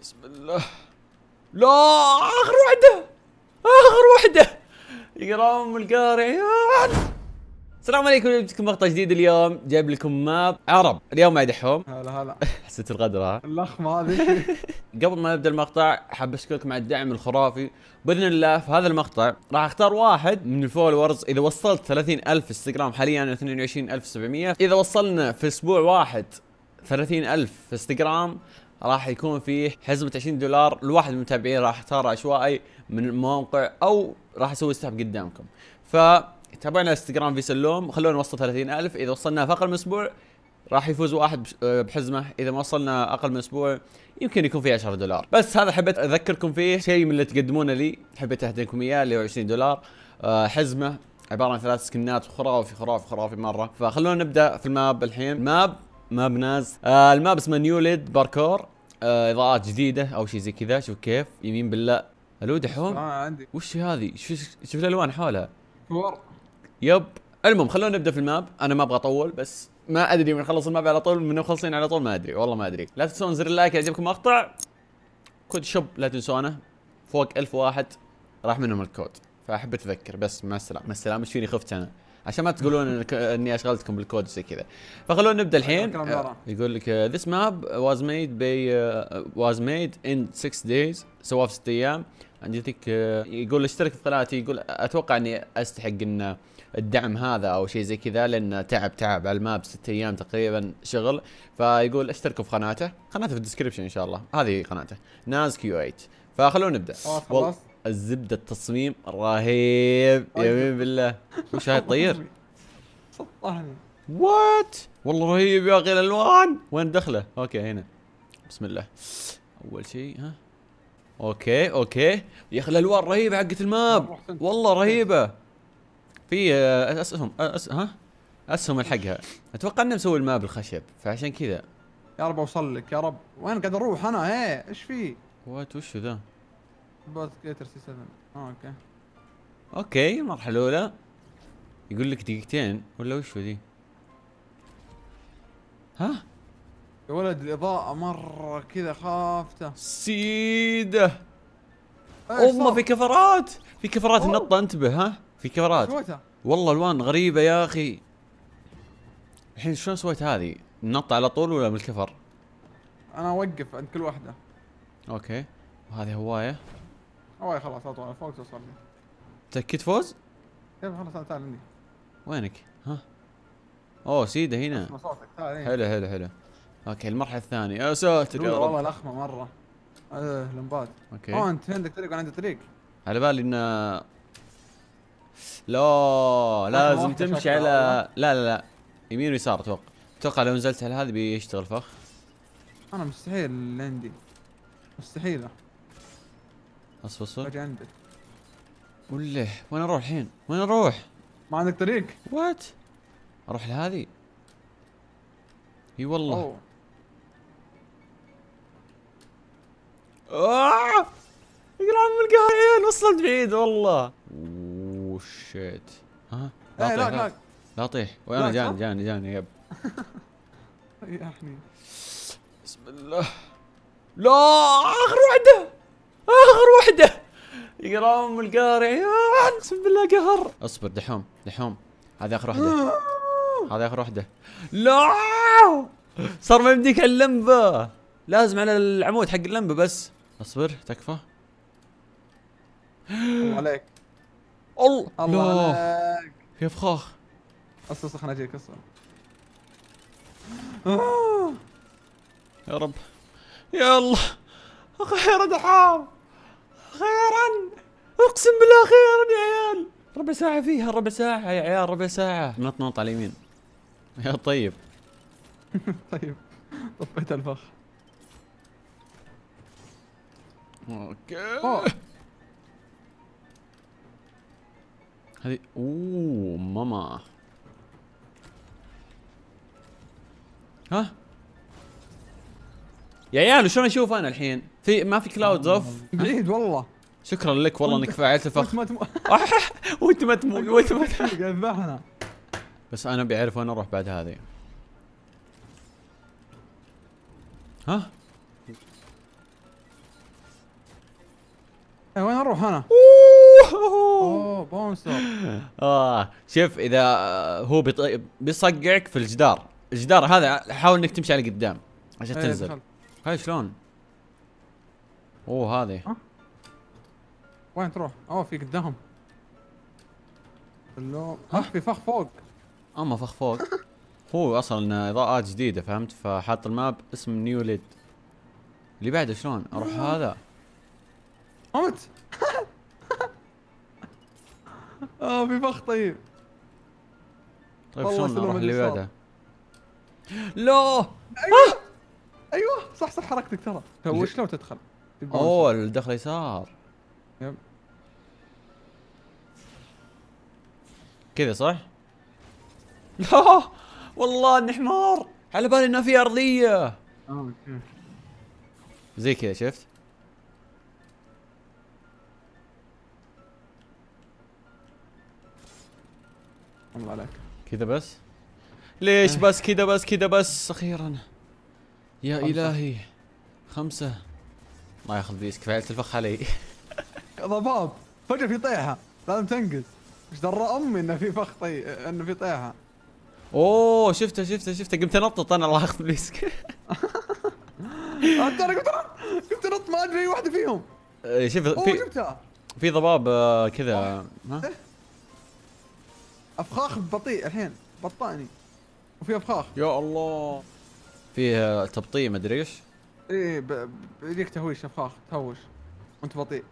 بسم الله لا اخر وحده اخر وحده يقرام يا السلام عليكم جبتكم مقطع جديد اليوم جايب لكم ماب عرب اليوم مع دحوم هلا هلا حسيت الغدره ها اللخمه هذه قبل ما نبدا المقطع حاب اشكركم على الدعم الخرافي باذن الله في هذا المقطع راح اختار واحد من الفولورز اذا وصلت 30000 انستغرام حاليا 22700 اذا وصلنا في اسبوع واحد 30 ألف في انستغرام راح يكون فيه حزمة 20 دولار لواحد من المتابعين راح اختار عشوائي من الموقع او راح اسوي سحب قدامكم فتابعنا الانستغرام انستغرام في سلوم خلونا نوصل 30000 اذا وصلنا في اقل من اسبوع راح يفوز واحد آه، بحزمه اذا ما وصلنا اقل من اسبوع يمكن يكون فيه 10 دولار بس هذا حبيت اذكركم فيه شيء من اللي تقدمونه لي حبيت اهديكم اياه اللي هو 20 دولار آه، حزمه عباره عن ثلاث سكنات خرافي خرافي خرافي مره فخلونا نبدا في الماب الحين ماب ماب ناز آه اسمه نيوليد باركور آه اضاءات جديده او شيء زي كذا شوف كيف يمين بالله الو دحوم اه عندي وش هذه شوف شوف الالوان حولها كور يب المهم خلونا نبدا في الماب انا ما ابغى اطول بس ما ادري من خلص الماب على طول من مخلصين على طول ما ادري والله ما ادري لا تنسون زر اللايك اذا عجبكم المقطع كود شوب لا تنسونه فوق ألف واحد راح منهم الكود فاحب اتذكر بس مع السلامه مع السلامه ايش فيني خفت انا عشان ما تقولون اني اشغلتكم بالكود زي كذا فخلونا نبدا الحين آه، يقول لك ذس ماب واز ميد بي واز ميد ان 6 دايز سواه في 6 ايام عندي ذيك آه، يقول اشترك في قناتي يقول اتوقع اني استحق ان الدعم هذا او شيء زي كذا لان تعب تعب على الماب ست ايام تقريبا شغل فيقول اشتركوا في قناته قناته في الديسكربشن ان شاء الله هذه قناته ناز كيو 8 فخلونا نبدا خلاص الزبده التصميم رهيب يمين أيوة. بالله وش هاي الطير؟ سطحني وات والله رهيب يا اخي الالوان وين دخله؟ اوكي هنا بسم الله اول شيء ها اوكي اوكي يا اخي الالوان رهيبه حقت الماب والله رهيبه في آه، اسهم آه، أس... ها اسهم الحقها اتوقع اني مسوي الماب الخشب فعشان كذا يا رب اوصل لك يا رب وين قاعد اروح انا ايه ايش في؟ وات وش ذا؟ سي 7 آه، اوكي اوكي المرحله الاولى يقول لك دقيقتين ولا وش ذي؟ ها؟ يا ولد الاضاءه مره كذا خافته سيده والله في كفرات في كفرات النطه انتبه ها في كفرات سويتها والله الوان غريبه يا اخي الحين شلون سويت هذه؟ النطه على طول ولا من الكفر؟ انا اوقف عند كل واحده اوكي وهذه هوايه اوه خلاص اطول فوق توصل لي تأكد فوز؟ كيف خلاص تعال عندي وينك؟ ها؟ اوه سيده هنا اسمع صوتك تعال حلو حلو حلو اوكي المرحله الثانيه يا ساتر يا رب والله لخمه مره ايه لمبات اوكي اوه انت عندك طريق وانا عندي طريق على بالي انه لا لازم تمشي على لا لا لا يمين ويسار اتوقع اتوقع لو نزلت على هذا بيشتغل فخ انا مستحيل اللي عندي مستحيله اصبر اصبر اجي عندك وله وين اروح الحين؟ وين اروح؟ ما عندك طريق وات؟ اروح لهذه؟ اي والله أوه. آه! يقلع من القهرين وصلت بعيد والله اوه شيت ها لا ايه لا, لا طيح وين جاني جاني جاني يب ريحني بسم الله لا اخر وحده اخر وحده يقرا ام القارع يا اقسم بالله قهر اصبر دحوم دحوم هذه اخر وحده آه. هذه اخر وحده لا صار ما يمديك على اللمبه لازم على العمود حق اللمبه بس اصبر تكفى الله عليك الله الله عليك يا فخاخ اصبر خليني اجيك اصبر آه. يا رب يا الله اخي دحام خيرا اقسم بالله خيرا يا عيال ربع ساعة فيها ربع ساعة يا عيال ربع ساعة نط نط على اليمين يا طيب طيب طفيت الفخ اوكي أوه. هذه اوه ماما ها يا عيال شلون اشوف انا الحين؟ في ما في كلاود اوف بعيد والله شكرا لك والله انك فعلت الفخ وانت ما تموت وانت ما تموت بس انا بيعرف وين اروح بعد هذه ها إيه، وين اروح انا؟ اوه بونسر اه شوف اذا هو بيصقعك في الجدار الجدار هذا حاول انك تمشي على قدام عشان إيه، تنزل هاي شلون؟ اوه هذه وين تروح؟ اوه في قدام اللو... اه في فخ فوق اما فخ فوق هو اصلا اضاءات جديده فهمت فحاط الماب اسم نيو ليد اللي بعده شلون؟ اروح هذا موت اه في فخ طيب طيب شلون نروح اللي بعده؟ لا صح صح حركتك ترى هو طيب، شلون تدخل؟ اوه الدخل يسار يب كذا صح؟ لا والله اني حمار على بالي انه في ارضيه آه، اوكي زي كذا شفت؟ الله عليك كذا بس؟ ليش إيه. بس كذا بس كذا بس اخيرا يا خمسة. إلهي خمسة ما ياخذ بيس كفاية تلفخ علي ضباب فجأة في طيحة لازم تنقز ايش درى امي انه في فخ طي انه في طيحه اوه شفته شفته شفته قمت انطط انا الله ياخذ بليسك انا قمت قمت انط ما ادري اي واحده فيهم إيه، شوف في في ضباب آه، كذا ها إيه. افخاخ بطيء الحين بطاني وفي افخاخ يا الله فيه تبطيء مدري ايش ايه بيجيك تهويش افخاخ تهوش وانت بطيء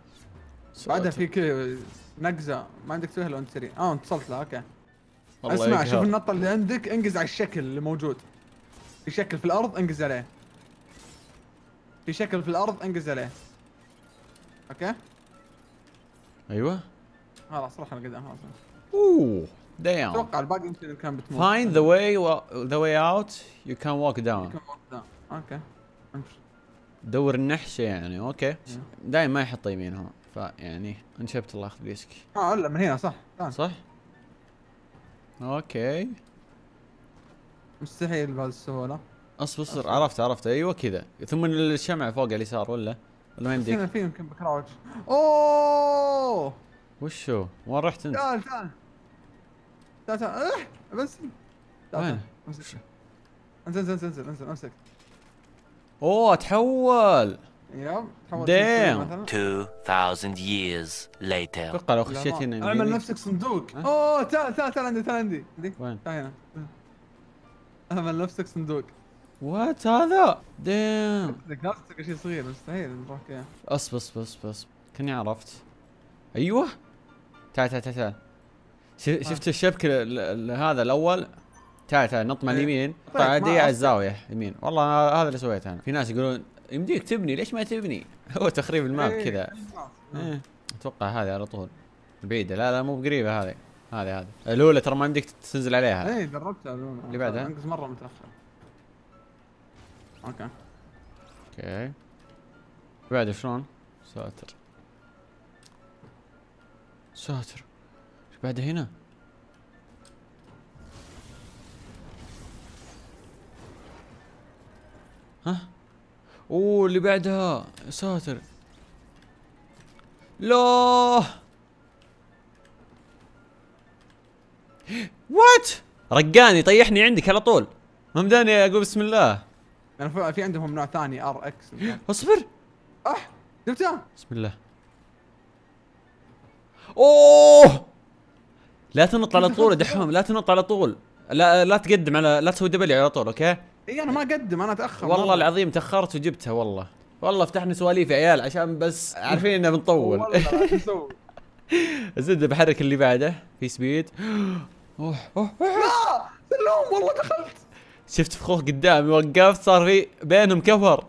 بعدها في كذا نقزه ما عندك تسويها لو انت سريع اه انت وصلت لها اوكي اسمع شوف النطه اللي عندك انقز على الشكل اللي موجود في شكل في الارض انقز عليه في شكل في الارض انقز عليه اوكي ايوه خلاص رحنا قدام خلاص اوه داون اتوقع الباقي يمكن كان بتموت. فايند ذا واي ذا واي اوت يو كان ووك داون اوكي. دور النحشة يعني اوكي. دايما ما يحط يمينهم فيعني انشبت الله ياخذ بيسك اه الا من هنا صح. دان. صح؟ اوكي. مستحيل بهالسهولة. اصبر اصبر عرفت عرفت ايوه كذا ثم الشمعة فوق اليسار ولا؟ ولا ما يمديك؟ هنا في يمكن بكراوج. اوه وشو؟ وين رحت انت؟ تعال تعال تعال تعال أه بس وين؟ انزل انزل انزل انزل امسك اوه تحول يب تحول دام 2000 years later اتوقع لو خشيت هنا يعني. اعمل نفسك صندوق اوه تعال تعال تعال عندي تعال عندي وين؟ تعال هنا اعمل نفسك صندوق وات هذا؟ دام نفسك شيء صغير مستحيل نروح كذا اصبر اصبر اصبر كني عرفت ايوه تعال تعال تعال شفت الشبك هذا الاول تعال تعال نط من إيه. اليمين عادي دي على الزاويه يمين والله هذا اللي سويته انا في ناس يقولون يمديك تبني ليش ما تبني هو تخريب الماب إيه. كذا إيه. اتوقع هذه على طول بعيده لا لا مو بقريبه هذه هذه هذه الاولى ترى ما يمديك تنزل عليها اي جربتها الاولى اللي بعدها انقص مره متاخر اوكي اوكي بعد شلون ساتر ساتر بعد هنا ها اوه اللي بعدها ساتر لا وات رقاني طيحني عندك على طول ما مداني اقول بسم الله انا في عندهم نوع ثاني ار اكس اصبر اح أه، جبتها بسم الله اوه لا تنط على طول دحوم لا تنط على طول لا لا تقدم على لا تسوي دبلي على طول اوكي اي انا ما اقدم انا اتاخر والله مرة. العظيم تاخرت وجبتها والله والله فتحنا سواليف يا عيال عشان بس عارفين انه بنطول زد بحرك اللي بعده في سبيد اوه اوه لا اللوم والله دخلت شفت فخوخ قدامي وقفت صار في بينهم كفر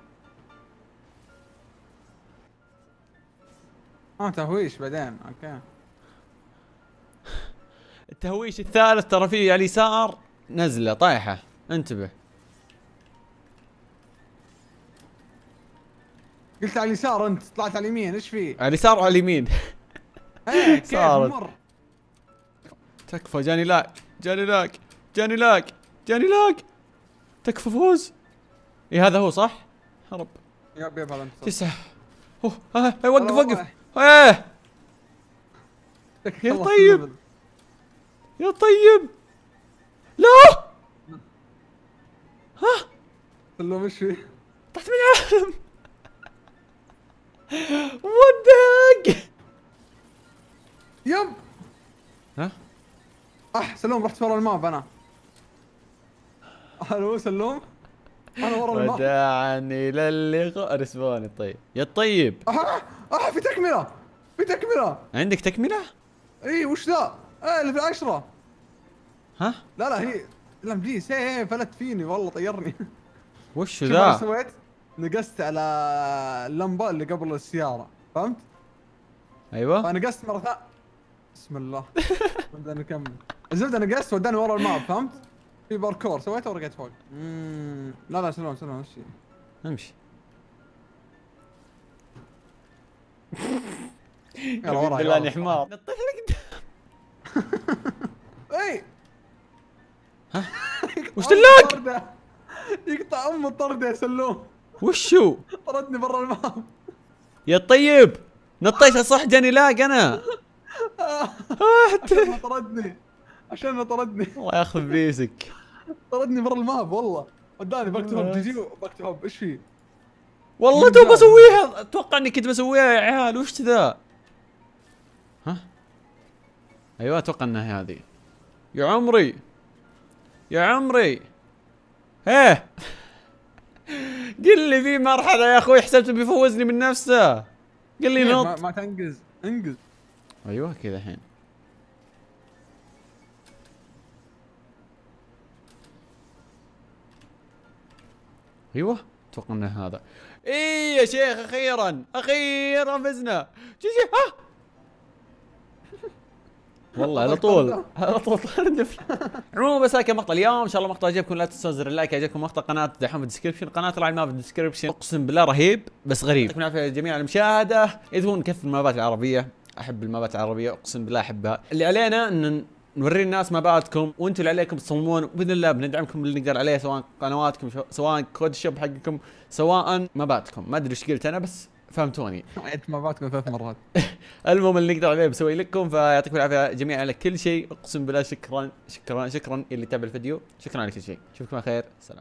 اه تهويش بعدين اوكي التهويش الثالث ترى فيه على اليسار نزله طايحه انتبه قلت على اليسار انت طلعت على اليمين ايش فيه؟ على اليسار وعلى اليمين إيه، صارت تكفى جاني لاك جاني لاك جاني لاك جاني لاك تكفى فوز اي هذا هو صح؟ هرب يب يب هذا تسعة اوه آه، آه، وقف وقف ايه آه. يا طيب يا طيب لا ها الله مش فيه طحت من العالم ودق يب ها اح سلوم رحت ورا الماب انا الو سلوم انا ورا الماب وداعني للقاء رسباني طيب يا طيب اح اح في تكمله في تكمله عندك تكمله؟ اي وش ذا؟ ايه اللي بالعشرة ها؟ لا لا هي لا مجيس سي فلت فيني والله طيرني وش ذا؟ شوف سويت؟ نقست على اللمبة اللي قبل السيارة فهمت؟ ايوه فنقست مرة ثانية بسم الله بدنا نكمل الزبدة نقست وداني ورا الماب فهمت؟ في باركور سويته ورقيت فوق اممم لا لا سلام سلام امشي امشي يلا ورا يلا اني حمار اي ها وش دلاق؟ يقطع ام الطرده يا سلوم وشو؟ طردني برا الباب يا طيب نطيت صح جاني لاق انا عشان طردني عشان طردني الله ياخذ بيسك طردني برا الماب والله وداني باك تو هوب جي باك تو هوب ايش في؟ والله تو بسويها اتوقع اني كنت بسويها يا عيال وش ذا؟ ايوه اتوقع انها هذه يا عمري يا عمري ايه قل لي في مرحله يا اخوي حسبت بيفوزني من نفسه قل لي إيه، نط ما, تنقز انقز ايوه كذا الحين ايوه اتوقع انه هذا اي يا شيخ اخيرا اخيرا فزنا شوف شوف ها والله على طول على طول طردف عموما بس هذا كان مقطع اليوم ان شاء الله مقطع عجبكم لا تنسون زر اللايك عجبكم مقطع قناه دحوم بالدسكربشن قناه العلماء بالدسكربشن اقسم بالله رهيب بس غريب يعطيكم العافيه جميعا على المشاهده اذا نكثر المابات العربيه احب المابات العربيه اقسم بالله احبها اللي علينا ان نوري الناس ماباتكم وانتم اللي عليكم تصممون باذن الله بندعمكم اللي نقدر عليه سواء قنواتكم سواء كود الشب حقكم سواء ماباتكم ما ادري ايش قلت انا بس فهمتوني انت مع بعضكم ثلاث مرات المهم اللي نقدر عليه بسوي لكم فيعطيكم العافيه جميعا على كل شيء اقسم بالله شكرا شكرا شكرا اللي تابع الفيديو شكرا على كل شيء اشوفكم على خير سلام